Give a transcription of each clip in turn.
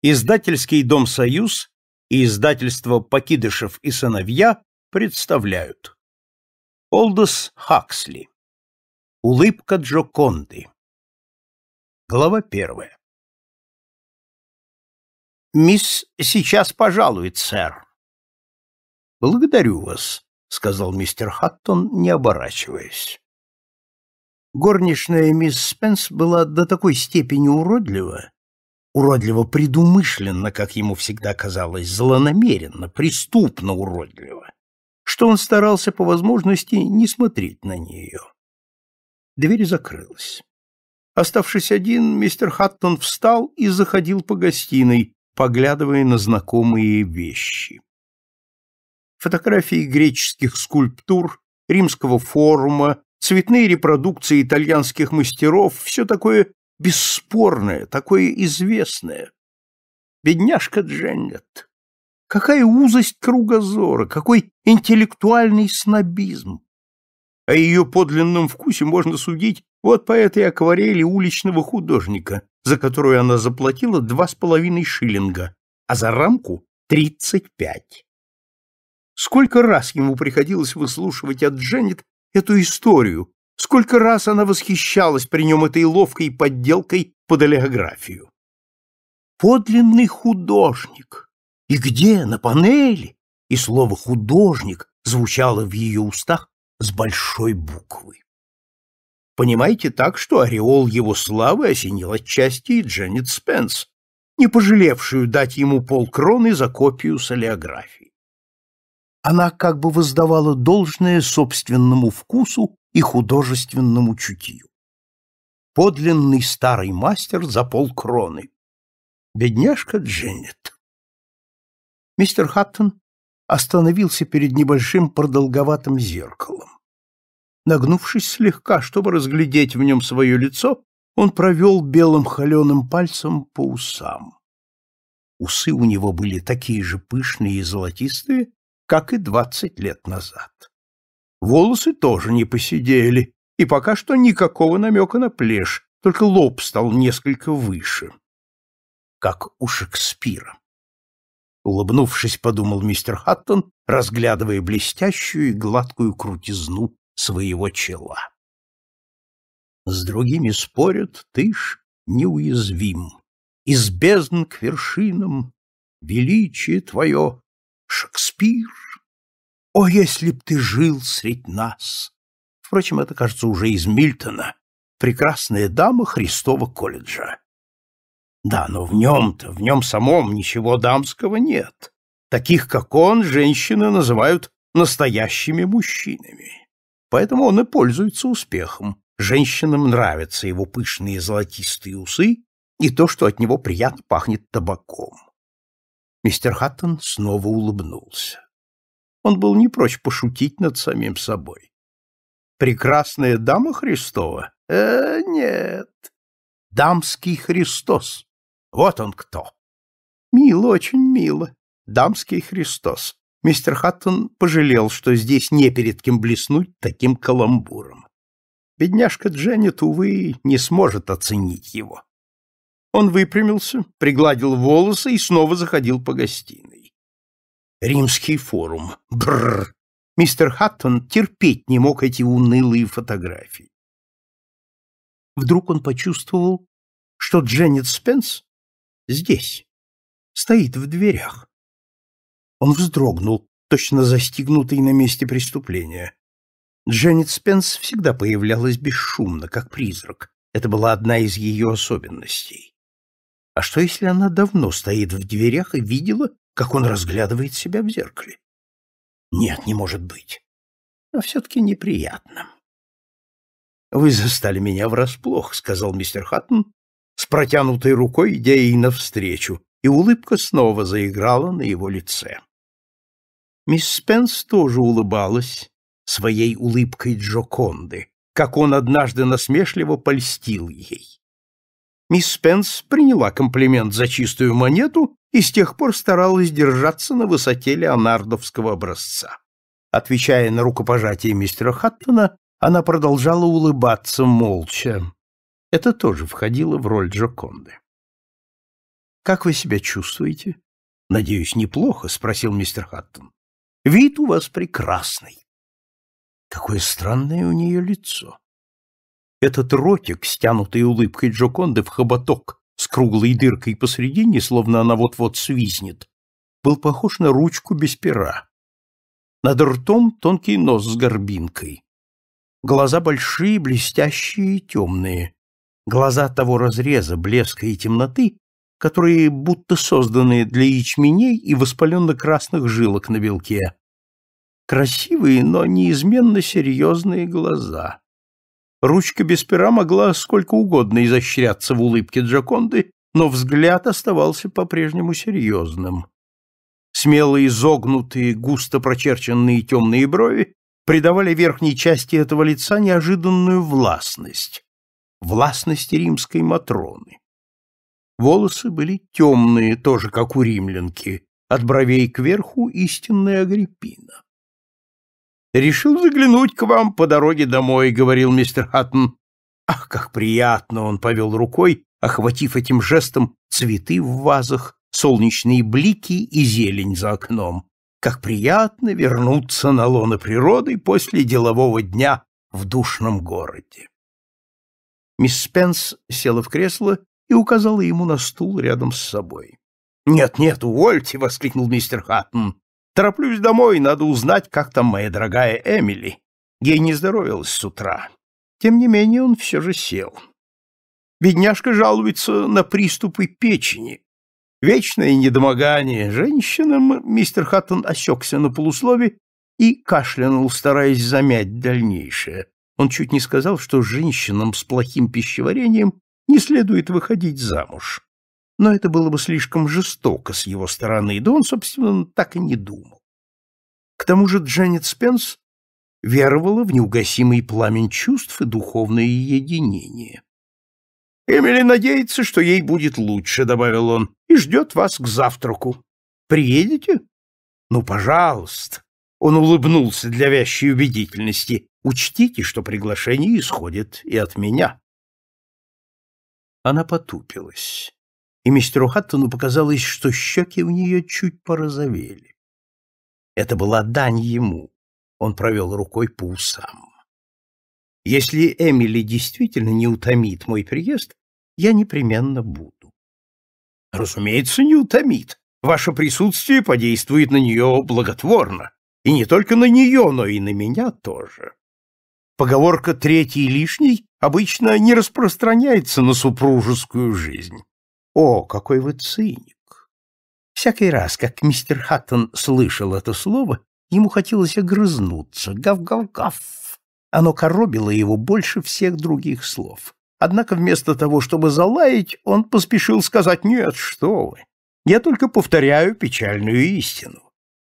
Издательский дом «Союз» и издательство «Покидышев и сыновья» представляют. Олдос Хаксли. Улыбка Джоконды. Глава первая. «Мисс сейчас пожалует, сэр». «Благодарю вас», — сказал мистер Хаттон, не оборачиваясь. Горничная мисс Спенс была до такой степени уродлива, уродливо предумышленно, как ему всегда казалось, злонамеренно, преступно уродливо, что он старался по возможности не смотреть на нее. Дверь закрылась. Оставшись один, мистер Хаттон встал и заходил по гостиной, поглядывая на знакомые вещи. Фотографии греческих скульптур, римского форума, цветные репродукции итальянских мастеров — все такое бесспорное, такое известное. Бедняжка Дженнет. Какая узость кругозора, какой интеллектуальный снобизм. О ее подлинном вкусе можно судить вот по этой акварели уличного художника, за которую она заплатила два с половиной шиллинга, а за рамку — тридцать пять. Сколько раз ему приходилось выслушивать от Дженнет эту историю, Сколько раз она восхищалась при нем этой ловкой подделкой под олеографию. Подлинный художник. И где? На панели. И слово «художник» звучало в ее устах с большой буквы. Понимаете так, что ореол его славы осенил отчасти и Дженнет Спенс, не пожалевшую дать ему полкроны за копию солеографии. Она как бы воздавала должное собственному вкусу и художественному чутью. Подлинный старый мастер за полкроны. Бедняжка Дженнет. Мистер Хаттон остановился перед небольшим продолговатым зеркалом. Нагнувшись слегка, чтобы разглядеть в нем свое лицо, он провел белым холеным пальцем по усам. Усы у него были такие же пышные и золотистые, как и двадцать лет назад. Волосы тоже не посидели, и пока что никакого намека на плешь, только лоб стал несколько выше, как у Шекспира. Улыбнувшись, подумал мистер Хаттон, разглядывая блестящую и гладкую крутизну своего чела. С другими спорят, ты ж неуязвим. Из бездн к вершинам величие твое, Шекспир. О, если б ты жил средь нас! Впрочем, это, кажется, уже из Мильтона. Прекрасная дама Христова колледжа. Да, но в нем-то, в нем самом ничего дамского нет. Таких, как он, женщины называют настоящими мужчинами. Поэтому он и пользуется успехом. Женщинам нравятся его пышные золотистые усы и то, что от него приятно пахнет табаком. Мистер Хаттон снова улыбнулся он был не прочь пошутить над самим собой. Прекрасная дама Христова? Э, нет. Дамский Христос. Вот он кто. Мило, очень мило. Дамский Христос. Мистер Хаттон пожалел, что здесь не перед кем блеснуть таким каламбуром. Бедняжка Дженнет, увы, не сможет оценить его. Он выпрямился, пригладил волосы и снова заходил по гостиной. Римский форум. Бррр. Мистер Хаттон терпеть не мог эти унылые фотографии. Вдруг он почувствовал, что Дженнет Спенс здесь, стоит в дверях. Он вздрогнул, точно застигнутый на месте преступления. Дженнет Спенс всегда появлялась бесшумно, как призрак. Это была одна из ее особенностей. А что, если она давно стоит в дверях и видела, как он разглядывает себя в зеркале. Нет, не может быть. Но все-таки неприятно. «Вы застали меня врасплох», — сказал мистер Хаттон, с протянутой рукой идя ей навстречу, и улыбка снова заиграла на его лице. Мисс Спенс тоже улыбалась своей улыбкой Джоконды, как он однажды насмешливо польстил ей. Мисс Спенс приняла комплимент за чистую монету и с тех пор старалась держаться на высоте леонардовского образца. Отвечая на рукопожатие мистера Хаттона, она продолжала улыбаться молча. Это тоже входило в роль Джоконды. «Как вы себя чувствуете?» «Надеюсь, неплохо», — спросил мистер Хаттон. «Вид у вас прекрасный». Какое странное у нее лицо. Этот ротик, стянутый улыбкой Джоконды в хоботок, с круглой дыркой посредине, словно она вот-вот свизнет, был похож на ручку без пера. Над ртом тонкий нос с горбинкой. Глаза большие, блестящие и темные. Глаза того разреза, блеска и темноты, которые будто созданы для ячменей и воспаленно-красных жилок на белке. Красивые, но неизменно серьезные глаза. Ручка без пера могла сколько угодно изощряться в улыбке Джаконды, но взгляд оставался по-прежнему серьезным. Смелые, изогнутые, густо прочерченные темные брови придавали верхней части этого лица неожиданную властность, властность римской Матроны. Волосы были темные, тоже как у римлянки, от бровей кверху истинная Агриппина. Решил заглянуть к вам по дороге домой, говорил мистер Хаттон. Ах, как приятно, он повел рукой, охватив этим жестом цветы в вазах, солнечные блики и зелень за окном. Как приятно вернуться на лоно природы после делового дня в душном городе. Мисс Спенс села в кресло и указала ему на стул рядом с собой. «Нет, нет, увольте!» — воскликнул мистер Хаттон. Тороплюсь домой, надо узнать, как там моя дорогая Эмили. Ей не здоровилось с утра. Тем не менее, он все же сел. Бедняжка жалуется на приступы печени. Вечное недомогание женщинам мистер Хаттон осекся на полуслове и кашлянул, стараясь замять дальнейшее. Он чуть не сказал, что женщинам с плохим пищеварением не следует выходить замуж но это было бы слишком жестоко с его стороны, да он, собственно, так и не думал. К тому же Джанет Спенс веровала в неугасимый пламень чувств и духовное единение. «Эмили надеется, что ей будет лучше», — добавил он, — «и ждет вас к завтраку. Приедете? Ну, пожалуйста». Он улыбнулся для вящей убедительности. «Учтите, что приглашение исходит и от меня». Она потупилась и мистеру Хаттону показалось, что щеки у нее чуть порозовели. Это была дань ему. Он провел рукой по усам. Если Эмили действительно не утомит мой приезд, я непременно буду. Разумеется, не утомит. Ваше присутствие подействует на нее благотворно. И не только на нее, но и на меня тоже. Поговорка «третий лишний» обычно не распространяется на супружескую жизнь. О, какой вы циник! Всякий раз, как мистер Хаттон слышал это слово, ему хотелось огрызнуться. Гав-гав-гав! Оно коробило его больше всех других слов. Однако вместо того, чтобы залаять, он поспешил сказать «Нет, что вы! Я только повторяю печальную истину.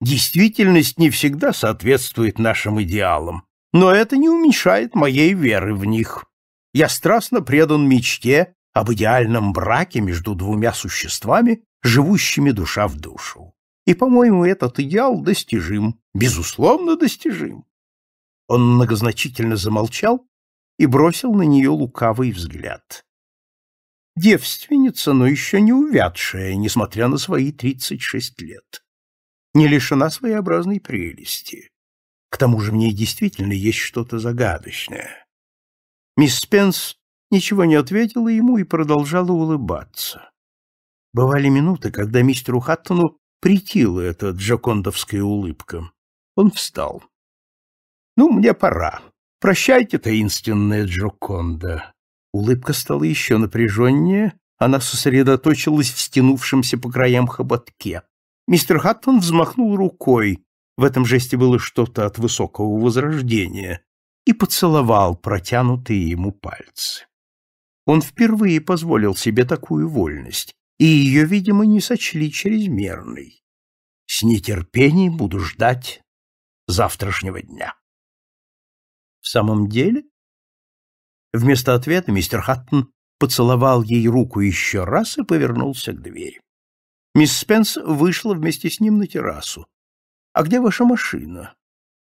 Действительность не всегда соответствует нашим идеалам, но это не уменьшает моей веры в них. Я страстно предан мечте об идеальном браке между двумя существами, живущими душа в душу. И, по-моему, этот идеал достижим, безусловно достижим. Он многозначительно замолчал и бросил на нее лукавый взгляд. Девственница, но еще не увядшая, несмотря на свои тридцать шесть лет. Не лишена своеобразной прелести. К тому же в ней действительно есть что-то загадочное. Мисс Спенс ничего не ответила ему и продолжала улыбаться. Бывали минуты, когда мистеру Хаттону притила эта джокондовская улыбка. Он встал. «Ну, мне пора. Прощайте, таинственная Джоконда». Улыбка стала еще напряженнее, она сосредоточилась в стянувшемся по краям хоботке. Мистер Хаттон взмахнул рукой, в этом жесте было что-то от высокого возрождения, и поцеловал протянутые ему пальцы. Он впервые позволил себе такую вольность, и ее, видимо, не сочли чрезмерной. С нетерпением буду ждать завтрашнего дня. В самом деле? Вместо ответа мистер Хаттон поцеловал ей руку еще раз и повернулся к двери. Мисс Спенс вышла вместе с ним на террасу. «А где ваша машина?»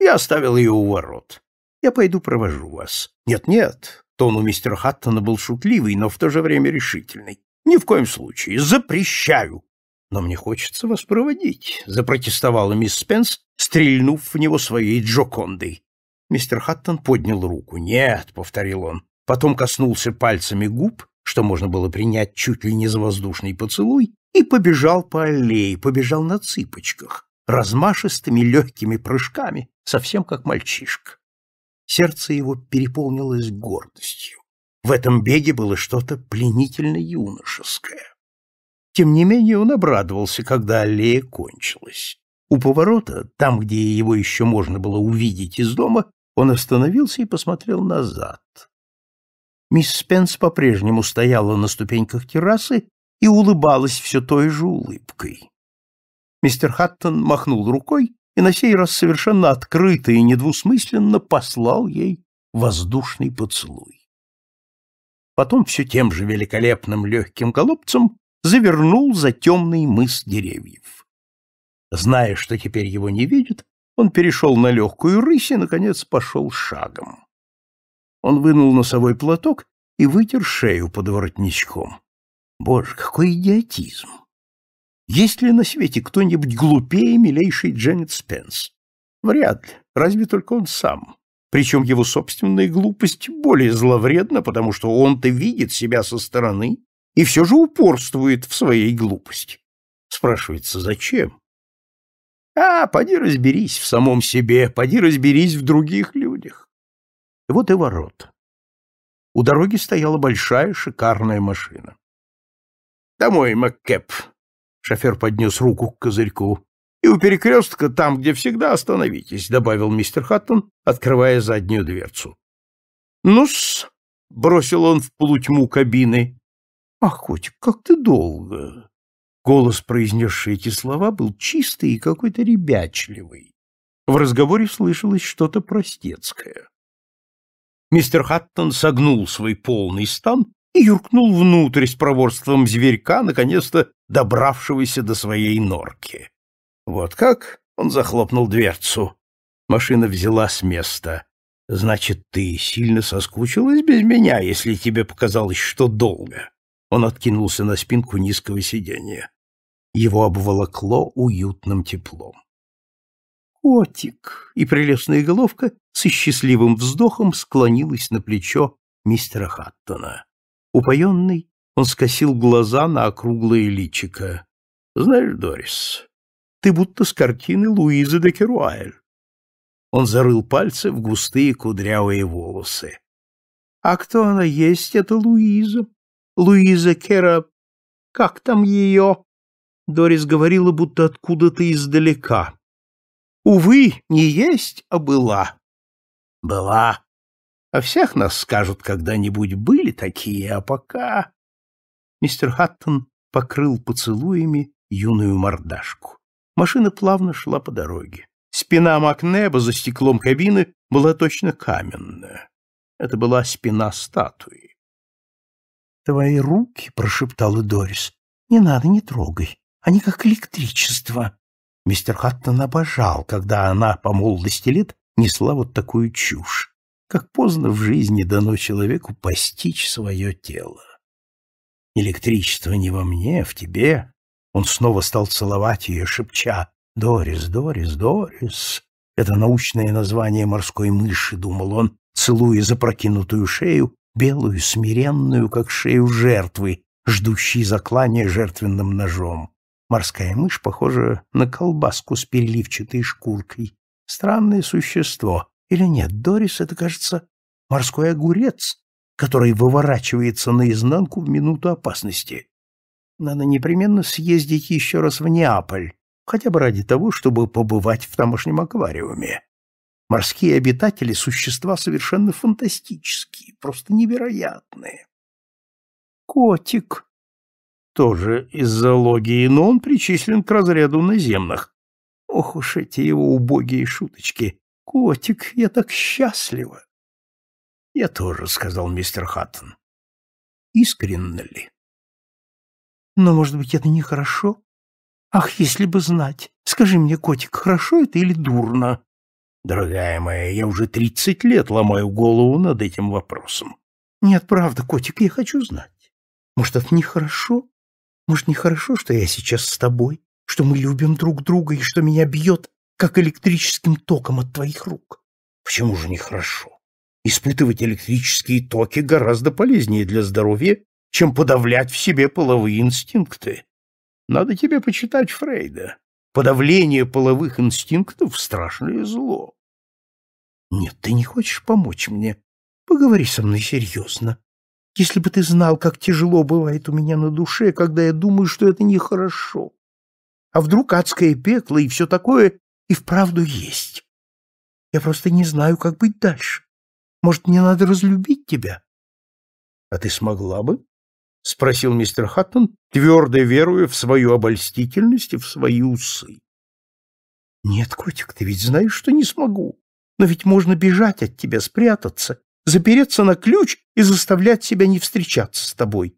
«Я оставил ее у ворот. Я пойду провожу вас». «Нет-нет, Тон у мистера Хаттона был шутливый, но в то же время решительный. «Ни в коем случае! Запрещаю!» «Но мне хочется вас проводить», — запротестовала мисс Спенс, стрельнув в него своей джокондой. Мистер Хаттон поднял руку. «Нет», — повторил он. Потом коснулся пальцами губ, что можно было принять чуть ли не за воздушный поцелуй, и побежал по аллее, побежал на цыпочках, размашистыми легкими прыжками, совсем как мальчишка. Сердце его переполнилось гордостью. В этом беге было что-то пленительно юношеское. Тем не менее он обрадовался, когда аллея кончилась. У поворота, там, где его еще можно было увидеть из дома, он остановился и посмотрел назад. Мисс Спенс по-прежнему стояла на ступеньках террасы и улыбалась все той же улыбкой. Мистер Хаттон махнул рукой и на сей раз совершенно открыто и недвусмысленно послал ей воздушный поцелуй. Потом все тем же великолепным легким голубцем завернул за темный мыс деревьев. Зная, что теперь его не видят, он перешел на легкую рысь и, наконец, пошел шагом. Он вынул носовой платок и вытер шею под воротничком. Боже, какой идиотизм! Есть ли на свете кто-нибудь глупее милейший Дженнет Спенс? Вряд ли, разве только он сам. Причем его собственная глупость более зловредна, потому что он-то видит себя со стороны и все же упорствует в своей глупости. Спрашивается, зачем? А, поди разберись в самом себе, поди разберись в других людях. Вот и ворота. У дороги стояла большая шикарная машина. «Домой, МакКеп!» Шофер поднес руку к козырьку. «И у перекрестка, там, где всегда, остановитесь», — добавил мистер Хаттон, открывая заднюю дверцу. «Ну-с», — бросил он в полутьму кабины. «Ах, хоть как ты долго!» Голос, произнесший эти слова, был чистый и какой-то ребячливый. В разговоре слышалось что-то простецкое. Мистер Хаттон согнул свой полный стан и юркнул внутрь с проворством зверька, наконец-то добравшегося до своей норки. Вот как? Он захлопнул дверцу. Машина взяла с места. Значит, ты сильно соскучилась без меня, если тебе показалось, что долго. Он откинулся на спинку низкого сиденья. Его обволокло уютным теплом. Котик! И прелестная головка с счастливым вздохом склонилась на плечо мистера Хаттона. Упоенный он скосил глаза на округлое личико. «Знаешь, Дорис, ты будто с картины Луизы де Керуайль». Он зарыл пальцы в густые кудрявые волосы. «А кто она есть, это Луиза? Луиза Кера... Как там ее?» Дорис говорила, будто откуда-то издалека. «Увы, не есть, а была». «Была», а всех нас скажут когда-нибудь были такие, а пока... Мистер Хаттон покрыл поцелуями юную мордашку. Машина плавно шла по дороге. Спина Макнеба за стеклом кабины была точно каменная. Это была спина статуи. «Твои руки», — прошептала Дорис, — «не надо, не трогай. Они как электричество». Мистер Хаттон обожал, когда она по молодости лет несла вот такую чушь. Как поздно в жизни дано человеку постичь свое тело. Электричество не во мне, а в тебе. Он снова стал целовать ее, шепча «Дорис, Дорис, Дорис». Это научное название морской мыши, думал он, целуя запрокинутую шею, белую, смиренную, как шею жертвы, ждущей заклания жертвенным ножом. Морская мышь похожа на колбаску с переливчатой шкуркой. Странное существо. Или нет, Дорис — это, кажется, морской огурец который выворачивается наизнанку в минуту опасности. Надо непременно съездить еще раз в Неаполь, хотя бы ради того, чтобы побывать в тамошнем аквариуме. Морские обитатели — существа совершенно фантастические, просто невероятные. Котик тоже из зоологии, но он причислен к разряду наземных. Ох уж эти его убогие шуточки. Котик, я так счастлива. «Я тоже», — сказал мистер Хаттон. искренне ли?» «Но, может быть, это нехорошо? Ах, если бы знать! Скажи мне, котик, хорошо это или дурно?» «Дорогая моя, я уже тридцать лет ломаю голову над этим вопросом». «Нет, правда, котик, я хочу знать. Может, это нехорошо? Может, нехорошо, что я сейчас с тобой, что мы любим друг друга и что меня бьет, как электрическим током от твоих рук?» «Почему же нехорошо? Испытывать электрические токи гораздо полезнее для здоровья, чем подавлять в себе половые инстинкты. Надо тебе почитать Фрейда. Подавление половых инстинктов — страшное зло. Нет, ты не хочешь помочь мне. Поговори со мной серьезно. Если бы ты знал, как тяжело бывает у меня на душе, когда я думаю, что это нехорошо. А вдруг адское пекло и все такое и вправду есть. Я просто не знаю, как быть дальше. Может, мне надо разлюбить тебя? — А ты смогла бы? — спросил мистер Хаттон, твердо веруя в свою обольстительность и в свои усы. — Нет, котик, ты ведь знаешь, что не смогу. Но ведь можно бежать от тебя, спрятаться, запереться на ключ и заставлять себя не встречаться с тобой.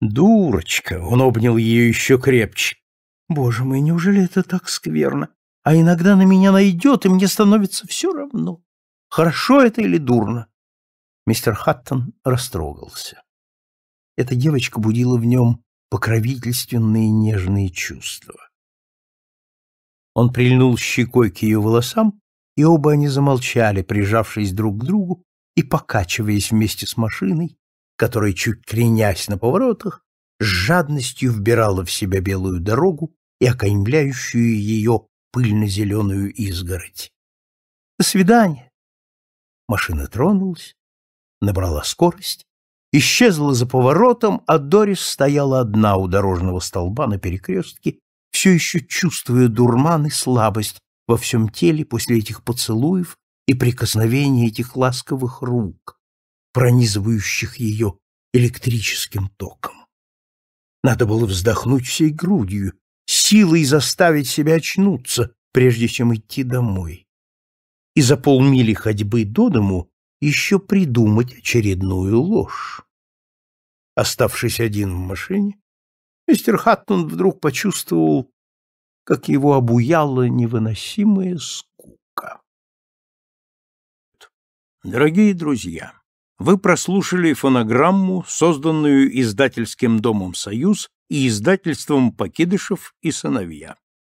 Дурочка, он обнял ее еще крепче. Боже мой, неужели это так скверно? А иногда на меня найдет, и мне становится все равно. Хорошо это или дурно? Мистер Хаттон растрогался. Эта девочка будила в нем покровительственные нежные чувства. Он прильнул щекой к ее волосам, и оба они замолчали, прижавшись друг к другу и покачиваясь вместе с машиной, которая, чуть кренясь на поворотах, с жадностью вбирала в себя белую дорогу и окаймляющую ее пыльно-зеленую изгородь. «До свидания!» Машина тронулась, набрала скорость, исчезла за поворотом, а Дорис стояла одна у дорожного столба на перекрестке, все еще чувствуя дурман и слабость во всем теле после этих поцелуев и прикосновений этих ласковых рук, пронизывающих ее электрическим током. Надо было вздохнуть всей грудью, силой заставить себя очнуться, прежде чем идти домой и за полмили ходьбы до дому еще придумать очередную ложь. Оставшись один в машине, мистер Хаттон вдруг почувствовал, как его обуяла невыносимая скука. Дорогие друзья, вы прослушали фонограмму, созданную издательским домом «Союз» и издательством «Покидышев и сыновья»